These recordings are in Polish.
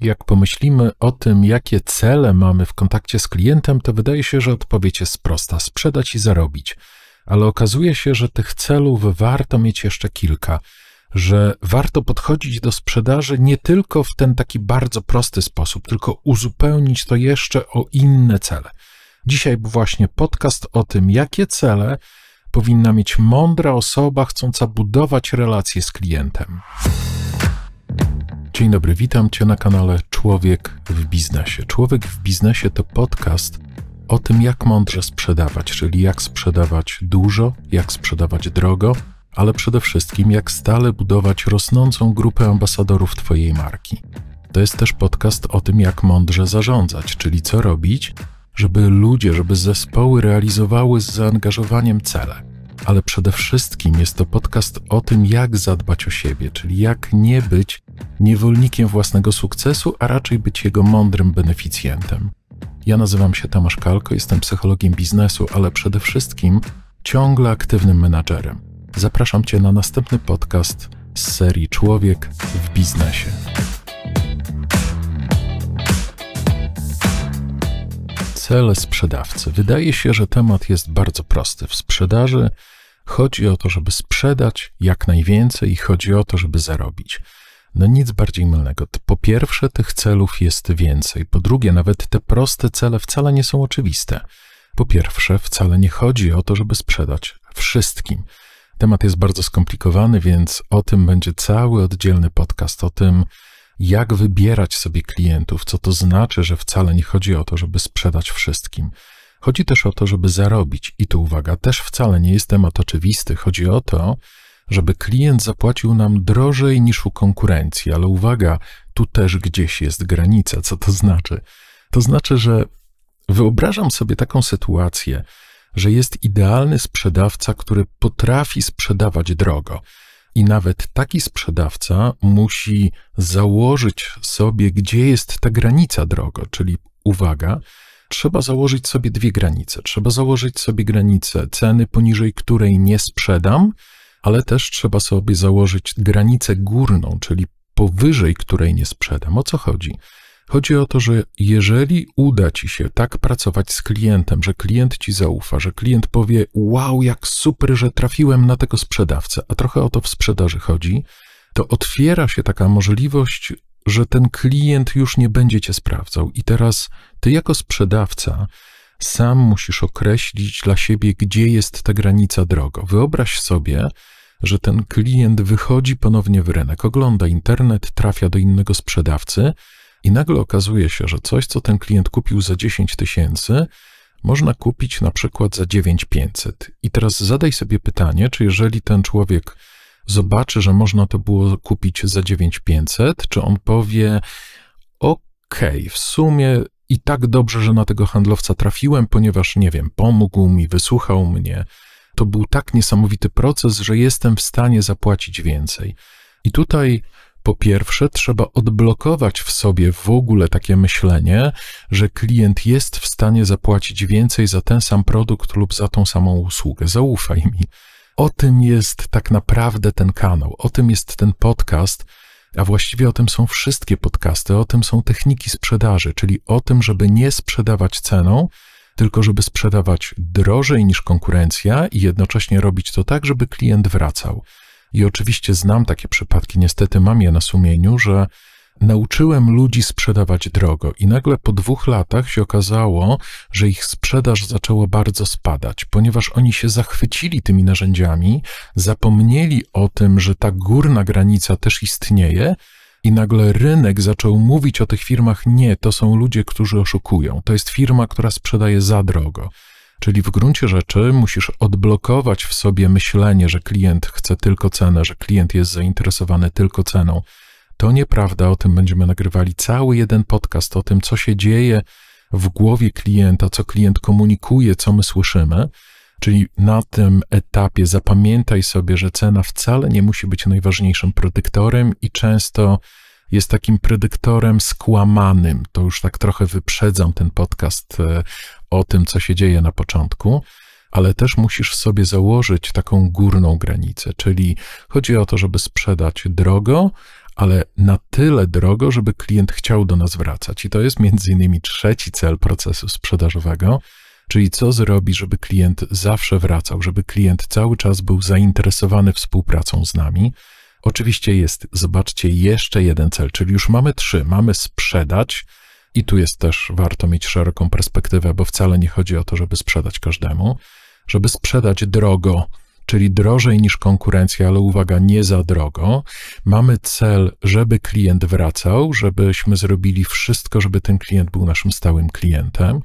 Jak pomyślimy o tym, jakie cele mamy w kontakcie z klientem, to wydaje się, że odpowiedź jest prosta: sprzedać i zarobić. Ale okazuje się, że tych celów warto mieć jeszcze kilka, że warto podchodzić do sprzedaży nie tylko w ten taki bardzo prosty sposób, tylko uzupełnić to jeszcze o inne cele. Dzisiaj właśnie podcast o tym, jakie cele powinna mieć mądra osoba chcąca budować relacje z klientem. Dzień dobry, witam Cię na kanale Człowiek w Biznesie. Człowiek w Biznesie to podcast o tym, jak mądrze sprzedawać, czyli jak sprzedawać dużo, jak sprzedawać drogo, ale przede wszystkim jak stale budować rosnącą grupę ambasadorów Twojej marki. To jest też podcast o tym, jak mądrze zarządzać, czyli co robić, żeby ludzie, żeby zespoły realizowały z zaangażowaniem cele ale przede wszystkim jest to podcast o tym, jak zadbać o siebie, czyli jak nie być niewolnikiem własnego sukcesu, a raczej być jego mądrym beneficjentem. Ja nazywam się Tomasz Kalko, jestem psychologiem biznesu, ale przede wszystkim ciągle aktywnym menadżerem. Zapraszam Cię na następny podcast z serii Człowiek w biznesie. Cele sprzedawcy. Wydaje się, że temat jest bardzo prosty. W sprzedaży Chodzi o to, żeby sprzedać jak najwięcej i chodzi o to, żeby zarobić. No nic bardziej mylnego. Po pierwsze, tych celów jest więcej. Po drugie, nawet te proste cele wcale nie są oczywiste. Po pierwsze, wcale nie chodzi o to, żeby sprzedać wszystkim. Temat jest bardzo skomplikowany, więc o tym będzie cały oddzielny podcast, o tym, jak wybierać sobie klientów, co to znaczy, że wcale nie chodzi o to, żeby sprzedać wszystkim. Chodzi też o to, żeby zarobić. I tu uwaga, też wcale nie jest temat oczywisty. Chodzi o to, żeby klient zapłacił nam drożej niż u konkurencji. Ale uwaga, tu też gdzieś jest granica. Co to znaczy? To znaczy, że wyobrażam sobie taką sytuację, że jest idealny sprzedawca, który potrafi sprzedawać drogo. I nawet taki sprzedawca musi założyć sobie, gdzie jest ta granica drogo, czyli uwaga, trzeba założyć sobie dwie granice. Trzeba założyć sobie granicę ceny, poniżej której nie sprzedam, ale też trzeba sobie założyć granicę górną, czyli powyżej której nie sprzedam. O co chodzi? Chodzi o to, że jeżeli uda ci się tak pracować z klientem, że klient ci zaufa, że klient powie: Wow, jak super, że trafiłem na tego sprzedawcę, a trochę o to w sprzedaży chodzi, to otwiera się taka możliwość, że ten klient już nie będzie cię sprawdzał. I teraz ty jako sprzedawca sam musisz określić dla siebie, gdzie jest ta granica drogo. Wyobraź sobie, że ten klient wychodzi ponownie w rynek, ogląda internet, trafia do innego sprzedawcy i nagle okazuje się, że coś, co ten klient kupił za 10 tysięcy, można kupić na przykład za 9500. I teraz zadaj sobie pytanie, czy jeżeli ten człowiek zobaczy, że można to było kupić za 9500, czy on powie: OK, w sumie i tak dobrze, że na tego handlowca trafiłem, ponieważ, nie wiem, pomógł mi, wysłuchał mnie. To był tak niesamowity proces, że jestem w stanie zapłacić więcej. I tutaj po pierwsze, trzeba odblokować w sobie w ogóle takie myślenie, że klient jest w stanie zapłacić więcej za ten sam produkt lub za tą samą usługę. Zaufaj mi. O tym jest tak naprawdę ten kanał, o tym jest ten podcast a właściwie o tym są wszystkie podcasty, o tym są techniki sprzedaży, czyli o tym, żeby nie sprzedawać ceną, tylko żeby sprzedawać drożej niż konkurencja i jednocześnie robić to tak, żeby klient wracał. I oczywiście znam takie przypadki, niestety mam je na sumieniu, że Nauczyłem ludzi sprzedawać drogo i nagle po dwóch latach się okazało, że ich sprzedaż zaczęła bardzo spadać, ponieważ oni się zachwycili tymi narzędziami, zapomnieli o tym, że ta górna granica też istnieje i nagle rynek zaczął mówić o tych firmach: Nie, to są ludzie, którzy oszukują. To jest firma, która sprzedaje za drogo. Czyli w gruncie rzeczy musisz odblokować w sobie myślenie, że klient chce tylko cenę, że klient jest zainteresowany tylko ceną. To nieprawda, o tym będziemy nagrywali cały jeden podcast, o tym, co się dzieje w głowie klienta, co klient komunikuje, co my słyszymy. Czyli na tym etapie zapamiętaj sobie, że cena wcale nie musi być najważniejszym predyktorem i często jest takim predyktorem skłamanym. To już tak trochę wyprzedzam ten podcast e, o tym, co się dzieje na początku, ale też musisz sobie założyć taką górną granicę, czyli chodzi o to, żeby sprzedać drogo, ale na tyle drogo, żeby klient chciał do nas wracać. I to jest między innymi trzeci cel procesu sprzedażowego, czyli co zrobi, żeby klient zawsze wracał, żeby klient cały czas był zainteresowany współpracą z nami. Oczywiście jest, zobaczcie, jeszcze jeden cel, czyli już mamy trzy. Mamy sprzedać, i tu jest też warto mieć szeroką perspektywę, bo wcale nie chodzi o to, żeby sprzedać każdemu, żeby sprzedać drogo, czyli drożej niż konkurencja, ale uwaga, nie za drogo. Mamy cel, żeby klient wracał, żebyśmy zrobili wszystko, żeby ten klient był naszym stałym klientem.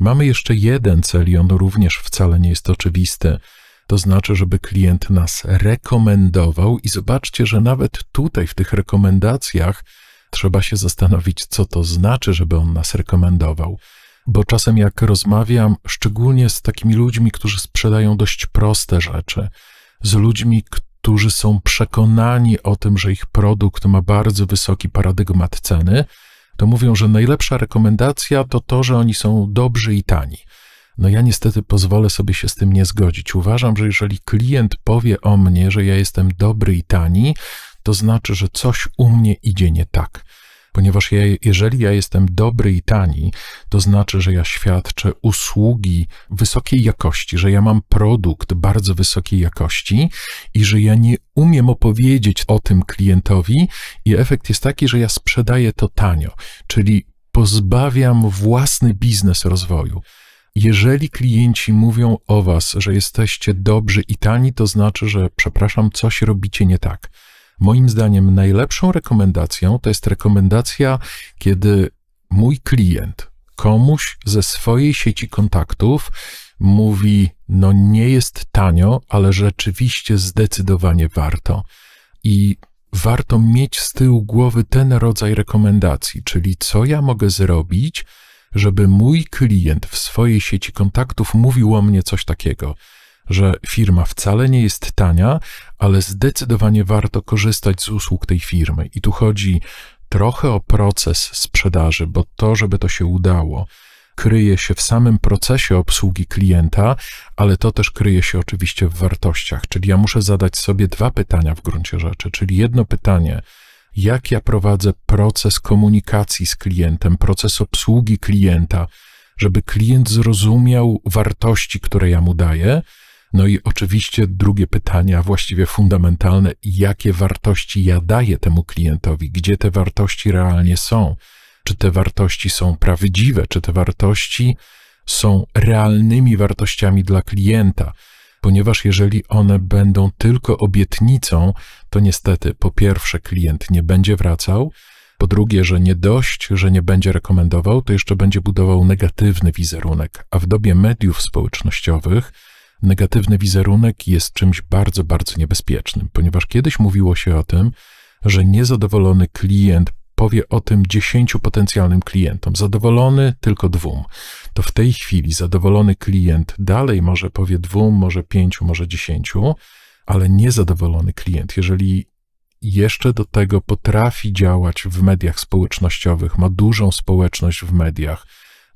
Mamy jeszcze jeden cel i on również wcale nie jest oczywisty. To znaczy, żeby klient nas rekomendował i zobaczcie, że nawet tutaj w tych rekomendacjach trzeba się zastanowić, co to znaczy, żeby on nas rekomendował bo czasem jak rozmawiam, szczególnie z takimi ludźmi, którzy sprzedają dość proste rzeczy, z ludźmi, którzy są przekonani o tym, że ich produkt ma bardzo wysoki paradygmat ceny, to mówią, że najlepsza rekomendacja to to, że oni są dobrzy i tani. No ja niestety pozwolę sobie się z tym nie zgodzić. Uważam, że jeżeli klient powie o mnie, że ja jestem dobry i tani, to znaczy, że coś u mnie idzie nie tak ponieważ ja, jeżeli ja jestem dobry i tani, to znaczy, że ja świadczę usługi wysokiej jakości, że ja mam produkt bardzo wysokiej jakości i że ja nie umiem opowiedzieć o tym klientowi, i efekt jest taki, że ja sprzedaję to tanio, czyli pozbawiam własny biznes rozwoju. Jeżeli klienci mówią o was, że jesteście dobrzy i tani, to znaczy, że przepraszam, coś robicie nie tak. Moim zdaniem najlepszą rekomendacją to jest rekomendacja, kiedy mój klient komuś ze swojej sieci kontaktów mówi: No, nie jest tanio, ale rzeczywiście zdecydowanie warto. I warto mieć z tyłu głowy ten rodzaj rekomendacji, czyli co ja mogę zrobić, żeby mój klient w swojej sieci kontaktów mówił o mnie coś takiego że firma wcale nie jest tania, ale zdecydowanie warto korzystać z usług tej firmy. I tu chodzi trochę o proces sprzedaży, bo to, żeby to się udało, kryje się w samym procesie obsługi klienta, ale to też kryje się oczywiście w wartościach. Czyli ja muszę zadać sobie dwa pytania w gruncie rzeczy, czyli jedno pytanie, jak ja prowadzę proces komunikacji z klientem, proces obsługi klienta, żeby klient zrozumiał wartości, które ja mu daję, no i oczywiście drugie pytanie, a właściwie fundamentalne, jakie wartości ja daję temu klientowi, gdzie te wartości realnie są, czy te wartości są prawdziwe, czy te wartości są realnymi wartościami dla klienta. Ponieważ jeżeli one będą tylko obietnicą, to niestety po pierwsze klient nie będzie wracał, po drugie, że nie dość, że nie będzie rekomendował, to jeszcze będzie budował negatywny wizerunek, a w dobie mediów społecznościowych negatywny wizerunek jest czymś bardzo, bardzo niebezpiecznym, ponieważ kiedyś mówiło się o tym, że niezadowolony klient powie o tym dziesięciu potencjalnym klientom, zadowolony tylko dwóm. To w tej chwili zadowolony klient dalej może powie dwóm, może pięciu, może dziesięciu, ale niezadowolony klient, jeżeli jeszcze do tego potrafi działać w mediach społecznościowych, ma dużą społeczność w mediach,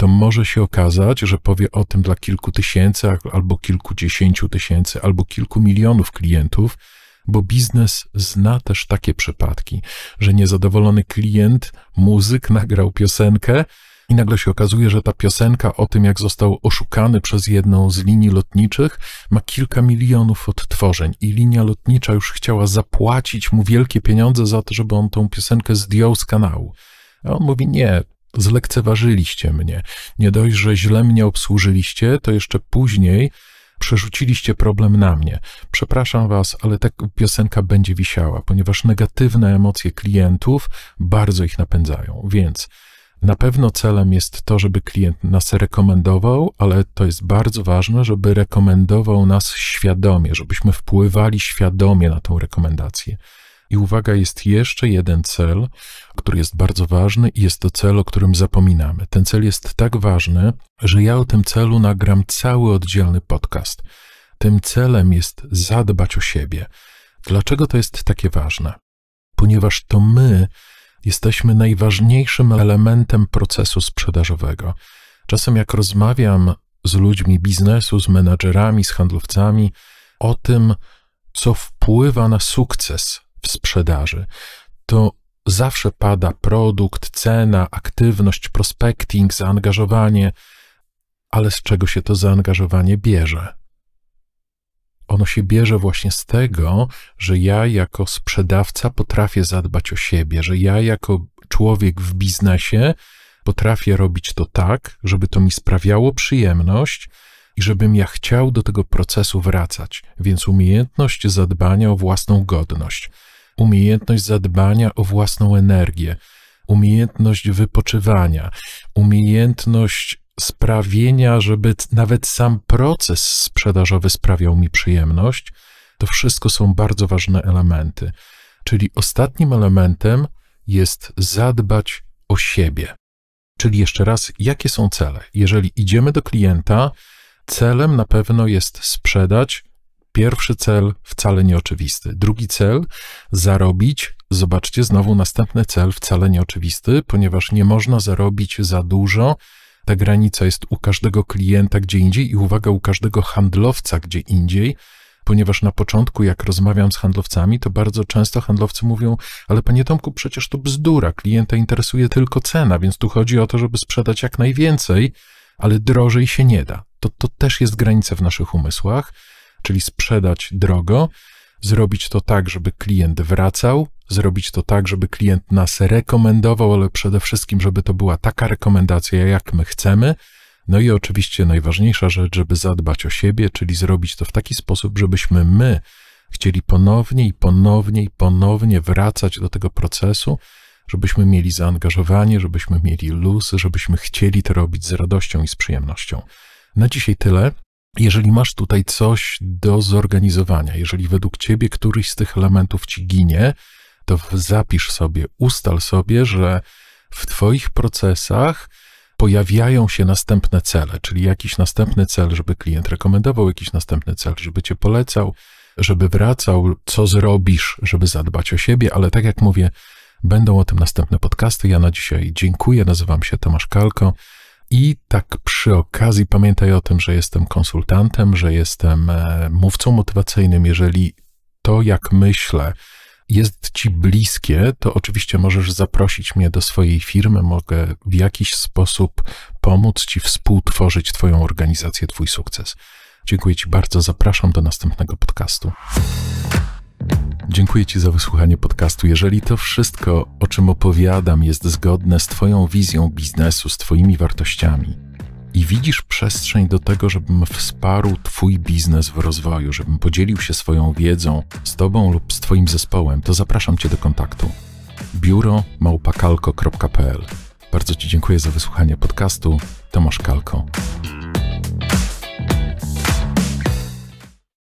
to może się okazać, że powie o tym dla kilku tysięcy, albo kilkudziesięciu tysięcy, albo kilku milionów klientów, bo biznes zna też takie przypadki, że niezadowolony klient, muzyk nagrał piosenkę i nagle się okazuje, że ta piosenka o tym, jak został oszukany przez jedną z linii lotniczych, ma kilka milionów odtworzeń i linia lotnicza już chciała zapłacić mu wielkie pieniądze za to, żeby on tą piosenkę zdjął z kanału. A on mówi: Nie, zlekceważyliście mnie. Nie dość, że źle mnie obsłużyliście, to jeszcze później przerzuciliście problem na mnie. Przepraszam Was, ale ta piosenka będzie wisiała, ponieważ negatywne emocje klientów bardzo ich napędzają. Więc na pewno celem jest to, żeby klient nas rekomendował, ale to jest bardzo ważne, żeby rekomendował nas świadomie, żebyśmy wpływali świadomie na tą rekomendację. I uwaga, jest jeszcze jeden cel, który jest bardzo ważny i jest to cel, o którym zapominamy. Ten cel jest tak ważny, że ja o tym celu nagram cały oddzielny podcast. Tym celem jest zadbać o siebie. Dlaczego to jest takie ważne? Ponieważ to my jesteśmy najważniejszym elementem procesu sprzedażowego. Czasem jak rozmawiam z ludźmi biznesu, z menadżerami, z handlowcami o tym, co wpływa na sukces w sprzedaży, to zawsze pada produkt, cena, aktywność, prospecting, zaangażowanie, ale z czego się to zaangażowanie bierze? Ono się bierze właśnie z tego, że ja jako sprzedawca potrafię zadbać o siebie, że ja jako człowiek w biznesie potrafię robić to tak, żeby to mi sprawiało przyjemność i żebym ja chciał do tego procesu wracać. Więc umiejętność zadbania o własną godność umiejętność zadbania o własną energię, umiejętność wypoczywania, umiejętność sprawienia, żeby nawet sam proces sprzedażowy sprawiał mi przyjemność, to wszystko są bardzo ważne elementy. Czyli ostatnim elementem jest zadbać o siebie. Czyli jeszcze raz, jakie są cele? Jeżeli idziemy do klienta, celem na pewno jest sprzedać Pierwszy cel wcale nieoczywisty. Drugi cel zarobić. Zobaczcie, znowu następny cel wcale nieoczywisty, ponieważ nie można zarobić za dużo. Ta granica jest u każdego klienta gdzie indziej i uwaga, u każdego handlowca gdzie indziej ponieważ na początku, jak rozmawiam z handlowcami, to bardzo często handlowcy mówią: Ale panie Tomku, przecież to bzdura, klienta interesuje tylko cena, więc tu chodzi o to, żeby sprzedać jak najwięcej, ale drożej się nie da. To, to też jest granica w naszych umysłach czyli sprzedać drogo, zrobić to tak, żeby klient wracał, zrobić to tak, żeby klient nas rekomendował, ale przede wszystkim, żeby to była taka rekomendacja, jak my chcemy. No i oczywiście najważniejsza rzecz, żeby zadbać o siebie, czyli zrobić to w taki sposób, żebyśmy my chcieli ponownie i ponownie i ponownie wracać do tego procesu, żebyśmy mieli zaangażowanie, żebyśmy mieli luz, żebyśmy chcieli to robić z radością i z przyjemnością. Na dzisiaj tyle. Jeżeli masz tutaj coś do zorganizowania, jeżeli według ciebie któryś z tych elementów ci ginie, to zapisz sobie, ustal sobie, że w twoich procesach pojawiają się następne cele, czyli jakiś następny cel, żeby klient rekomendował, jakiś następny cel, żeby cię polecał, żeby wracał, co zrobisz, żeby zadbać o siebie, ale tak jak mówię, będą o tym następne podcasty. Ja na dzisiaj dziękuję. Nazywam się Tomasz Kalko. I tak przy okazji pamiętaj o tym, że jestem konsultantem, że jestem e, mówcą motywacyjnym. Jeżeli to, jak myślę, jest ci bliskie, to oczywiście możesz zaprosić mnie do swojej firmy, mogę w jakiś sposób pomóc ci współtworzyć Twoją organizację, Twój sukces. Dziękuję Ci bardzo, zapraszam do następnego podcastu. Dziękuję Ci za wysłuchanie podcastu. Jeżeli to wszystko, o czym opowiadam, jest zgodne z Twoją wizją biznesu, z Twoimi wartościami i widzisz przestrzeń do tego, żebym wsparł Twój biznes w rozwoju, żebym podzielił się swoją wiedzą z Tobą lub z Twoim zespołem, to zapraszam Cię do kontaktu. Biuro małpakalko.pl Bardzo Ci dziękuję za wysłuchanie podcastu. Tomasz Kalko.